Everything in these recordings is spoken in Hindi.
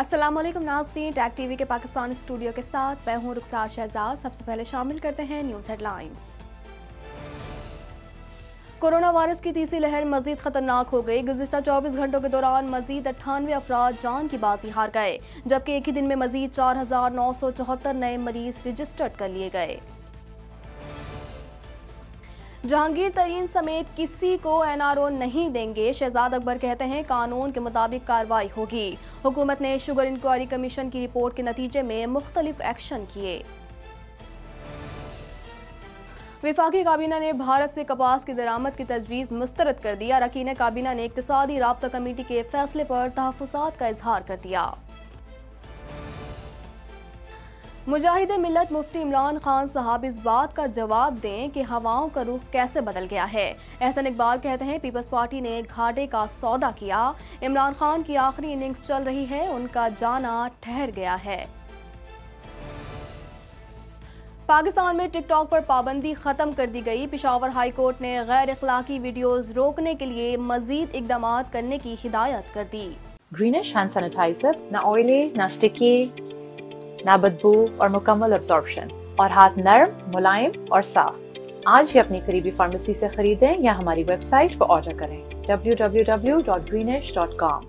असलम नाजरीन टैग टीवी के पाकिस्तान स्टूडियो के साथ मैं हूं रुखसार शहजाद सबसे पहले शामिल करते हैं न्यूज़ हेडलाइंस कोरोना वायरस की तीसरी लहर मजीद खतरनाक हो गई गुजशत 24 घंटों के दौरान मजीद अट्ठानवे अफराद जान की बाजी हार गए जबकि एक ही दिन में मजीद चार हजार नौ सौ चौहत्तर नए मरीज रजिस्टर्ड कर लिए गए जहांगीर तरीन समेत किसी को एनआरओ नहीं देंगे शहजाद अकबर कहते हैं कानून के मुताबिक कार्रवाई होगी हुकूमत ने शुगर इंक्वायरी कमीशन की रिपोर्ट के नतीजे में मुख्तलिफ एक्शन किए विफाकी काबीना ने भारत से कपास की दरामद की तजवीज़ मुस्तरद कर दी अरकीन काबीना ने इकतदी रबता कमेटी के फैसले पर तहफात का इजहार कर दिया मुजाहिद मिलत मुफ्ती इमरान खान साहब इस बात का जवाब दें कि हवाओं का रुख कैसे बदल गया है एहसन इकबाल कहते हैं पीपल्स पार्टी ने घाटे का सौदा किया इमरान खान की आखिरी इनिंग्स चल रही है उनका जाना ठहर गया है पाकिस्तान में टिकटॉक पर पाबंदी ख़त्म कर दी गई पिशावर हाई कोर्ट ने गैर इखलाकी वीडियोस रोकने के लिए मजीद इकदाम करने की हिदायत कर दी ग्रीनिश हैंड सैनिटाइजर ना ऑयली ना स्टिकी ना बदबू और मुकम्मल अब्जॉर्बशन और हाथ नरम मुलायम और साफ आज ही अपनी करीबी फार्मेसी से खरीदें या हमारी वेबसाइट पर ऑर्डर करें www.greenish.com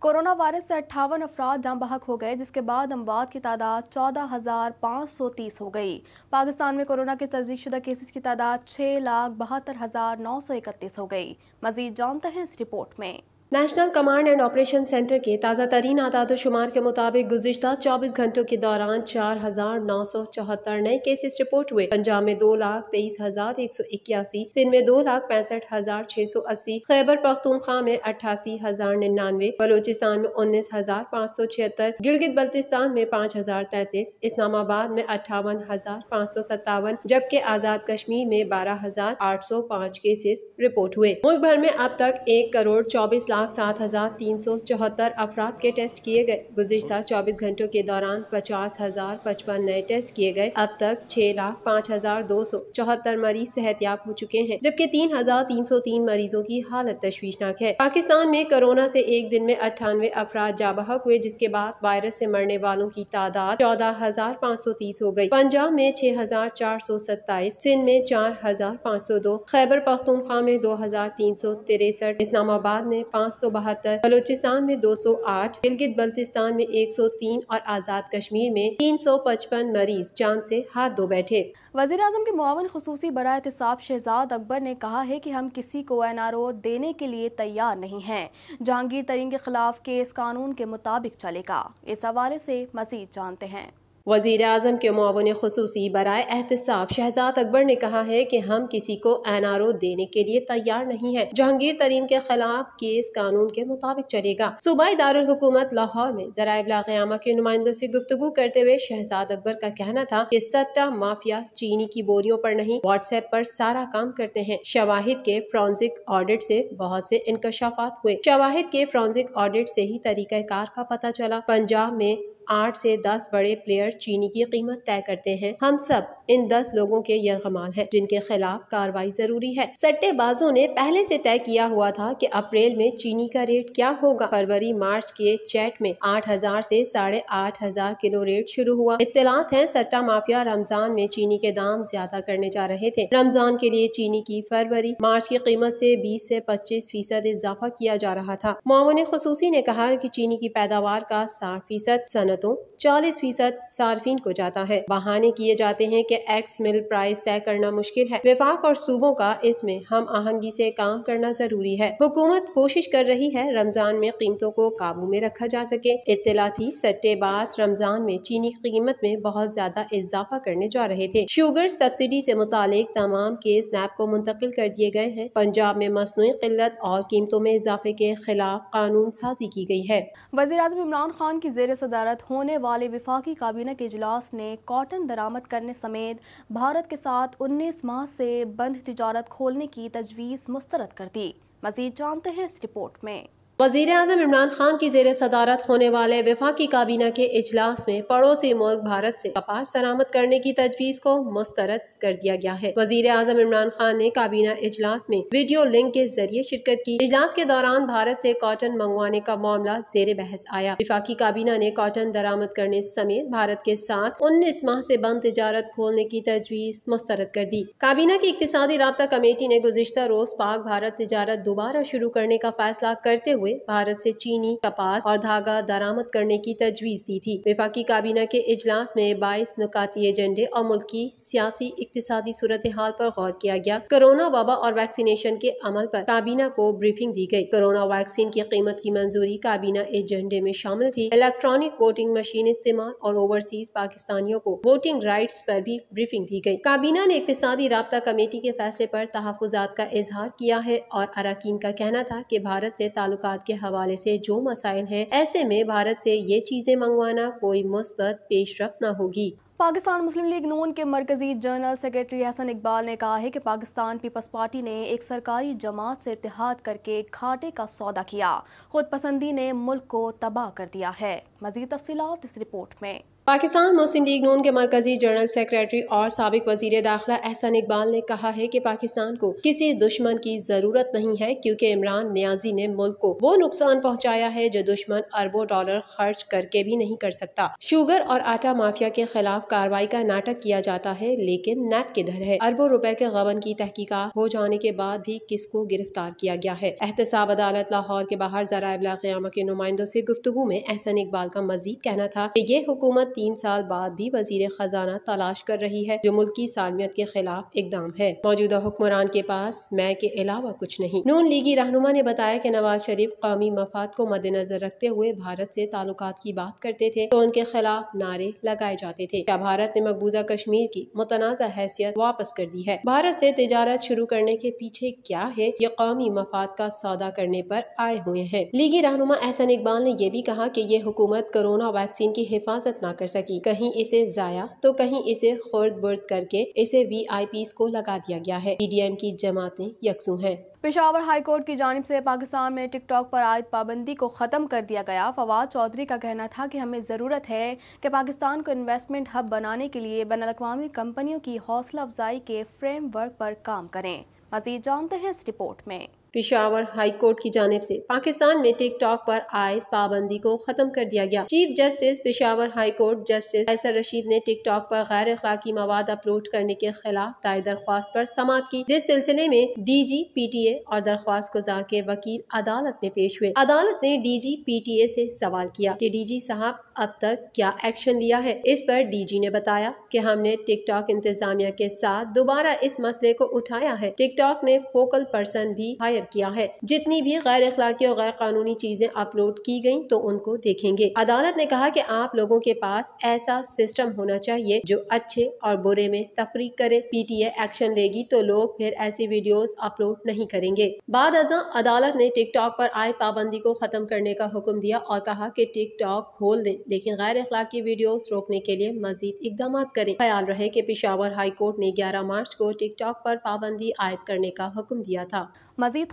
कोरोना वायरस से अट्ठावन अफराद जाम बहक हो गए जिसके बाद अमवात की तादाद चौदह हज़ार पाँच सौ तीस हो गई पाकिस्तान में कोरोना के तस्दीक शुदा केसेस की तादाद छः लाख बहत्तर हज़ार नौ सौ इकतीस हो गई मजीद जानते हैं इस रिपोर्ट में national command and operation centre के ताज़ा तरीन आदाद शुमार के मुताबिक गुजशत चौबीस घंटों के दौरान चार हज़ार नौ सौ चौहत्तर नए केसेस रिपोर्ट हुए पंजाब में दो लाख तेईस हज़ार एक सौ इक्यासी सिंध में दो लाख पैंसठ हज़ार छह सौ अस्सी खैबर पख्तूनखा में अट्ठासी हज़ार निन्यानवे बलोचिस्तान में उन्नीस हज़ार पाँच सौ छिहत्तर गिलगित बल्तिस्तान में पाँच हज़ार तैतीस इस्लामाबाद में अट्ठावन हज़ार पाँच सौ सत्तावन जबकि आज़ाद कश्मीर में बारह हज़ार आठ सौ पाँच केसेस रिपोर्ट हुए मुल्क भर में अब तक एक करोड़ चौबीस लाख लाख सात हज़ार तीन सौ चौहत्तर अफराद के टेस्ट किए गए गुजशत चौबीस घंटों के दौरान पचास हज़ार पचपन नए टेस्ट किए गए अब तक छह लाख पाँच हज़ार दो सौ चौहत्तर मरीज सेहतियाब हो चुके हैं जबकि तीन हज़ार तीन सौ तीन मरीजों की हालत तशवीशनाक है पाकिस्तान में कोरोना से एक दिन में अट्ठानवे अफराद जाबहक हुए जिसके बाद वायरस से मरने वालों की तादाद चौदह हजार पाँच सौ तीस हो गई पंजाब में छह हजार चार सौ सत्ताईस सिंध में चार हजार पाँच सौ दो खैबर पख्तूनख्वा में दो हजार तीन सौ तिरसठ इस्लामाबाद में पाँच सौ बहत्तर बलोचिस्तान में दो सौ आठ गिलगित बल्तिस्तान में एक सौ तीन और आज़ाद कश्मीर में तीन सौ पचपन मरीज जान से हाथ धो बैठे वजी अजम के मुआवन खसूसी बरा एहत शहजाद अकबर ने कहा है कि हम किसी को एन आर ओ देने के लिए तैयार नहीं हैं जहांगीर तरीन के खिलाफ केस कानून के मुताबिक चलेगा इस हवाले से मजीद जानते हैं वजीर अजम के मावन खसूस बरए एहतसाब शहजाद अकबर ने कहा है कि हम किसी को एन आर ओ देने के लिए तैयार नहीं है जहांगीर तरीन के खिलाफ केस कानून के मुताबिक चलेगा सूबाई दारकूमत लाहौर में जरा अबलायामा के नुमाइंदों से गुफ्तु करते हुए शहजाद अकबर का कहना था की सट्टा माफिया चीनी की बोरियों पर नहीं व्हाट्सएप पर सारा काम करते हैं शवाहिद के फ्रॉन्जिक ऑडिट से बहुत से इंकशाफात हुए शवाहिद के फ्रॉन्जिक ऑडिट से ही कार का पता चला पंजाब में आठ से दस बड़े प्लेयर चीनी की कीमत तय करते हैं हम सब इन दस लोगों के यमाल हैं जिनके खिलाफ कार्रवाई जरूरी है सट्टेबाजों ने पहले से तय किया हुआ था कि अप्रैल में चीनी का रेट क्या होगा फरवरी मार्च के चैट में आठ हजार ऐसी साढ़े आठ हजार किलो रेट शुरू हुआ इतलात है सट्टा माफिया रमजान में चीनी के दाम ज्यादा करने जा रहे थे रमजान के लिए चीनी की फरवरी मार्च की कीमत ऐसी बीस ऐसी पच्चीस फीसद इजाफा किया जा रहा था मामून खसूसी ने कहा की चीनी की पैदावार का साठ फीसद कीमतों 40 फीसद सार्फिन को जाता है बहाने किए जाते हैं कि एक्स मिल प्राइस तय करना मुश्किल है विफाक और सूबों का इसमें हम आहंगी से काम करना जरूरी है हुकूमत कोशिश कर रही है रमजान में कीमतों को काबू में रखा जा सके इतला थी सट्टेबाज रमजान में चीनी कीमत में बहुत ज्यादा इजाफा करने जा रहे थे शुगर सब्सिडी से मुतालिक तमाम केस नैब को मुंतकिल कर दिए गए हैं पंजाब में मसनू किल्लत और कीमतों में इजाफे के खिलाफ कानून साजी की गई है वजीर अजम इमरान खान की जेर सदारत होने वाले विफाकी काबीना के इजलास ने कॉटन दरामद करने समेत भारत के साथ 19 माह से बंद तजारत खोलने की तजवीज़ मुस्तरद कर दी मजीद जानते हैं इस रिपोर्ट में वजीर अजम इमरान खान की जेर सदारत होने वाले विफाकी काबीना के अजलास में पड़ोसी मुल्क भारत से कपास दरामद करने की तजवीज़ को मुस्तरद कर दिया गया है वजीर अजम इमरान खान ने काबीना अजलास में वीडियो लिंक के जरिए शिरकत की अजलास के दौरान भारत से कॉटन मंगवाने का मामला जेर बहस आया विफाकी काबीना ने कॉटन दरामद करने समेत भारत के साथ उन्नीस माह ऐसी बंद तजारत खोलने की तजवीज़ मुस्तरद कर दी काबीना की इकतदी रबता कमेटी ने गुजशत रोज पाक भारत तजारत दोबारा शुरू करने का फैसला करते हुए हुए भारत से चीनी कपास और धागा दरामद करने की तजवीज़ दी थी विफाकी काबीना के इजलास में बाईस नुकाती एजेंडे और मुल्क की सियासी इकतदी सूरत हाल पर गौर किया गया कोरोना वबा और वैक्सीनेशन के अमल पर काबीना को ब्रीफिंग दी गई कोरोना वैक्सीन की कीमत की मंजूरी काबीना एजेंडे में शामिल थी इलेक्ट्रॉनिक वोटिंग मशीन इस्तेमाल और ओवरसीज पाकिस्तानियों को वोटिंग राइट पर भी ब्रीफिंग दी गई काबीना ने इकतदी रबता कमेटी के फैसले पर तहफात का इजहार किया है और अरकान का कहना था की भारत से ताल्लुक खाद के हवाले से जो मसाइल हैं ऐसे में भारत से ये चीज़ें मंगवाना कोई मुस्बत पेश रफ्त न होगी पाकिस्तान मुस्लिम लीग नून के मरकजी जनरल सेक्रेटरी हसन इकबाल ने कहा है कि पाकिस्तान पीपल्स पार्टी ने एक सरकारी जमात से इतिहाद करके घाटे का सौदा किया खुद पसंदी ने मुल्क को तबाह कर दिया है मजीद तफसी इस रिपोर्ट में पाकिस्तान मुस्लिम लीग नून के मरकजी जनरल सेक्रेटरी और सबक वजीर दाखिला एहसन इकबाल ने कहा है कि पाकिस्तान को किसी दुश्मन की जरूरत नहीं है क्योंकि इमरान न्याजी ने मुल्क को वो नुकसान पहुंचाया है जो दुश्मन अरबों डॉलर खर्च करके भी नहीं कर सकता शुगर और आटा माफिया के खिलाफ कार्रवाई का नाटक किया जाता है लेकिन नैप किधर है अरबों रुपए के गबन की तहकीकत हो जाने के बाद भी किसको गिरफ्तार किया गया है एहतसाब अदालत लाहौर के बाहर जरा अबला के नुमाइंदों ऐसी गुफ्तु में एहसन इकबाल का मजीद कहना था की ये हुकूमत तीन साल बाद भी वजीर खजाना तलाश कर रही है जो मुल्क की सालमियत के खिलाफ इकदाम है मौजूदा हुक्मरान के पास मैं के अलावा कुछ नहीं नून लीगी रहनुमा ने बताया की नवाज शरीफ कौमी मफाद को मद्देनजर रखते हुए भारत ऐसी ताल्लुक की बात करते थे तो उनके खिलाफ नारे लगाए जाते थे क्या भारत ने मकबूजा कश्मीर की मुतनाज़ा हैसियत वापस कर दी है भारत ऐसी तजारत शुरू करने के पीछे क्या है ये कौमी मफाद का सौदा करने आरोप आए हुए हैं लीगी रहनुमा एहसन इकबाल ने यह भी कहा की ये हुकूमत कोरोना वैक्सीन की हिफाजत न कर कर सकी कहीं इसे जाया तो कहीं इसे खुर्द बुर्द करके इसे वी को लगा दिया गया है पीडीएम e की जमातें यकसू हैं पेशावर कोर्ट की जानब से पाकिस्तान में टिकटॉक पर आयद पाबंदी को ख़त्म कर दिया गया फवाद चौधरी का कहना था कि हमें ज़रूरत है कि पाकिस्तान को इन्वेस्टमेंट हब बनाने के लिए बैन अवी कंपनियों की हौसला अफजाई के फ्रेमवर्क पर काम करें मजीद जानते हैं इस रिपोर्ट में पिशावर हाई कोर्ट की जानब से पाकिस्तान में टिकटॉक पर आए पाबंदी को खत्म कर दिया गया chief justice Peshawar high court justice एसर रशीद ने टिकटॉक पर गैर अखलाकी मवाद अपलोड करने के खिलाफ दायर दरख्वास्त पर समाप्त की जिस सिलसिले में D G P T A और दरख्वास्त गुजार के वकील अदालत में पेश हुए अदालत ने D G P T A ऐसी सवाल किया की डी जी साहब अब तक क्या एक्शन लिया है इस पर डी जी ने बताया की हमने टिकटॉक इंतजामिया के साथ दोबारा इस मसले को उठाया है टिकटॉक ने फोकल पर्सन भी हायर दायर किया है जितनी भी गैर अखलाकी और गैर कानूनी चीजें अपलोड की गयी तो उनको देखेंगे अदालत ने कहा की आप लोगों के पास ऐसा सिस्टम होना चाहिए जो अच्छे और बुरे में तफरीक करे पी टी एक्शन लेगी तो लोग फिर ऐसी वीडियोस अपलोड नहीं करेंगे बाद अजा अदालत ने टिकटॉक पर आए पाबंदी को खत्म करने का हुक्म दिया और कहा कि टिकटॉक खोल दें लेकिन गैर अखलाकी वीडियोस रोकने के लिए मजीद इकदाम करें ख्याल रहे कि पिशावर हाई कोर्ट ने 11 मार्च को टिकटॉक पर पाबंदी आयद करने का हुक्म दिया था मजीद